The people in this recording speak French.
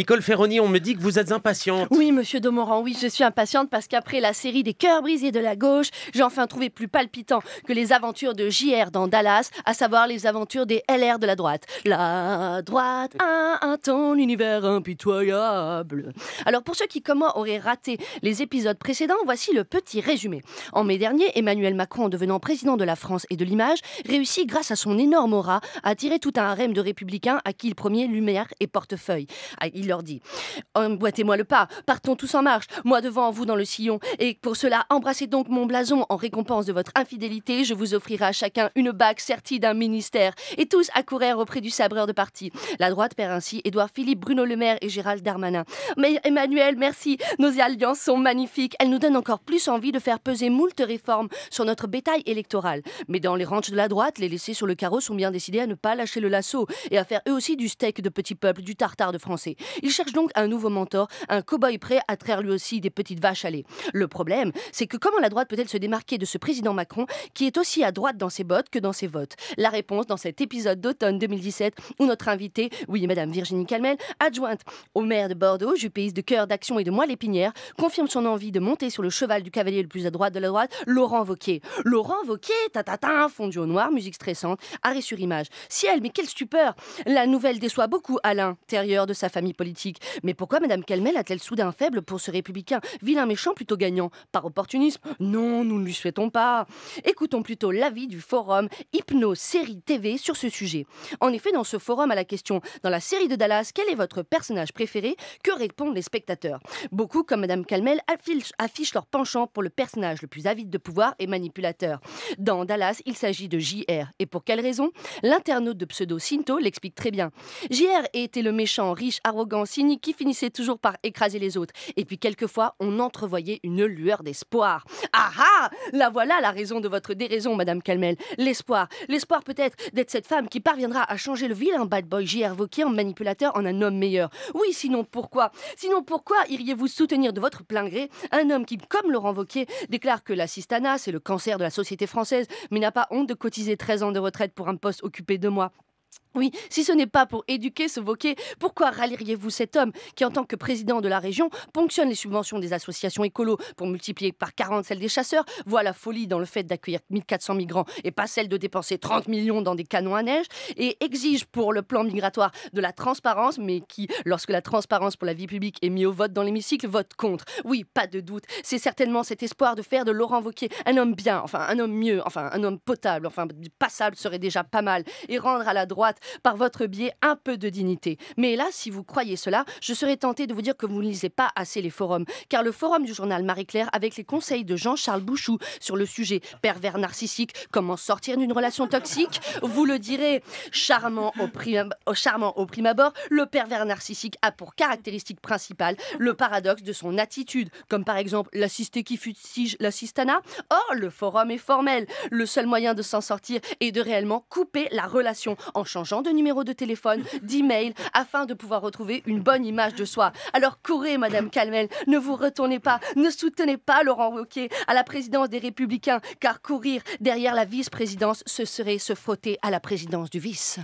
Nicole Ferroni, on me dit que vous êtes impatiente. Oui, monsieur Domoran, oui, je suis impatiente parce qu'après la série des cœurs brisés de la gauche, j'ai enfin trouvé plus palpitant que les aventures de JR dans Dallas, à savoir les aventures des LR de la droite. La droite a un ton, l'univers impitoyable. Alors, pour ceux qui, comme moi, auraient raté les épisodes précédents, voici le petit résumé. En mai dernier, Emmanuel Macron, devenant président de la France et de l'image, réussit, grâce à son énorme aura, à attirer tout un harem de républicains à qui il premier lumière et portefeuille il leur dit Emboîtez-moi le pas, partons tous en marche, moi devant vous dans le sillon, et pour cela, embrassez donc mon blason. En récompense de votre infidélité, je vous offrirai à chacun une bague sertie d'un ministère. Et tous accourèrent auprès du sabreur de parti. La droite perd ainsi Édouard Philippe, Bruno Le Maire et Gérald Darmanin. Mais Emmanuel, merci, nos alliances sont magnifiques. Elles nous donnent encore plus envie de faire peser moult réformes sur notre bétail électoral. Mais dans les ranches de la droite, les laissés sur le carreau sont bien décidés à ne pas lâcher le lasso et à faire eux aussi du steak de petit peuple, du tartare de français. Il cherche donc un nouveau mentor, un cow-boy prêt à traire lui aussi des petites vaches à lait. Le problème, c'est que comment la droite peut-elle se démarquer de ce président Macron qui est aussi à droite dans ses bottes que dans ses votes La réponse dans cet épisode d'automne 2017 où notre invitée, oui, Madame Virginie Calmel, adjointe au maire de Bordeaux, jupéiste de cœur, d'action et de moelle épinière, confirme son envie de monter sur le cheval du cavalier le plus à droite de la droite, Laurent Vauquier. Laurent ta ta, fondu au noir, musique stressante, arrêt sur image. Ciel, mais quelle stupeur La nouvelle déçoit beaucoup à l'intérieur de sa famille politique mais pourquoi Madame Calmel a-t-elle soudain faible pour ce républicain Vilain méchant plutôt gagnant Par opportunisme Non, nous ne lui souhaitons pas. Écoutons plutôt l'avis du forum Hypno Série TV sur ce sujet. En effet, dans ce forum à la question Dans la série de Dallas, quel est votre personnage préféré Que répondent les spectateurs Beaucoup, comme Madame Calmel, affichent leur penchant pour le personnage le plus avide de pouvoir et manipulateur. Dans Dallas, il s'agit de JR. Et pour quelle raison L'internaute de pseudo Sinto l'explique très bien. JR était le méchant, riche, arrogant, cynique qui finissait toujours par écraser les autres. Et puis quelquefois, on entrevoyait une lueur d'espoir. Ah ah La voilà la raison de votre déraison, Madame Calmel. L'espoir. L'espoir peut-être d'être cette femme qui parviendra à changer le vilain bad boy J.R. Vauquier en manipulateur en un homme meilleur. Oui, sinon pourquoi Sinon pourquoi iriez-vous soutenir de votre plein gré un homme qui, comme Laurent Vauquier, déclare que la cistana, c'est le cancer de la société française, mais n'a pas honte de cotiser 13 ans de retraite pour un poste occupé de mois oui, si ce n'est pas pour éduquer ce voquer, pourquoi rallieriez-vous cet homme qui, en tant que président de la région, ponctionne les subventions des associations écolo pour multiplier par 40 celles des chasseurs, voit la folie dans le fait d'accueillir 1400 migrants et pas celle de dépenser 30 millions dans des canons à neige, et exige pour le plan migratoire de la transparence, mais qui, lorsque la transparence pour la vie publique est mise au vote dans l'hémicycle, vote contre Oui, pas de doute, c'est certainement cet espoir de faire de Laurent Wauquiez un homme bien, enfin un homme mieux, enfin un homme potable, enfin passable serait déjà pas mal, et rendre à la droite par votre biais un peu de dignité. Mais là, si vous croyez cela, je serais tenté de vous dire que vous ne lisez pas assez les forums, car le forum du journal Marie-Claire, avec les conseils de Jean-Charles Bouchou sur le sujet pervers narcissique, comment sortir d'une relation toxique, vous le direz, charmant au, prime, charmant au prime abord, le pervers narcissique a pour caractéristique principale le paradoxe de son attitude, comme par exemple l'assisté qui fustige l'assistana. Or, le forum est formel. Le seul moyen de s'en sortir est de réellement couper la relation en changeant de numéro de téléphone, d'email, afin de pouvoir retrouver une bonne image de soi. Alors courez, Madame Calmel, ne vous retournez pas, ne soutenez pas Laurent Wauquiez à la présidence des Républicains, car courir derrière la vice-présidence, ce serait se frotter à la présidence du vice.